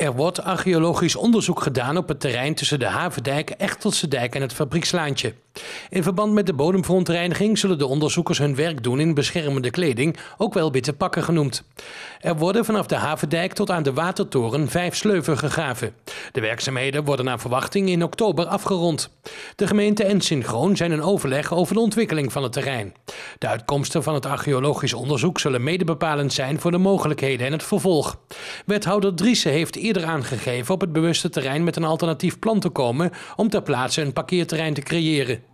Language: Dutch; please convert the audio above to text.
Er wordt archeologisch onderzoek gedaan op het terrein tussen de Havendijk, Echtelse Dijk en het Fabriekslaantje. In verband met de bodemverontreiniging zullen de onderzoekers hun werk doen in beschermende kleding, ook wel witte pakken genoemd. Er worden vanaf de Havendijk tot aan de Watertoren vijf sleuven gegraven. De werkzaamheden worden naar verwachting in oktober afgerond. De gemeente en Synchroon zijn in overleg over de ontwikkeling van het terrein. De uitkomsten van het archeologisch onderzoek zullen medebepalend zijn voor de mogelijkheden en het vervolg. Wethouder Driessen heeft eerder aangegeven op het bewuste terrein met een alternatief plan te komen om ter plaatse een parkeerterrein te creëren.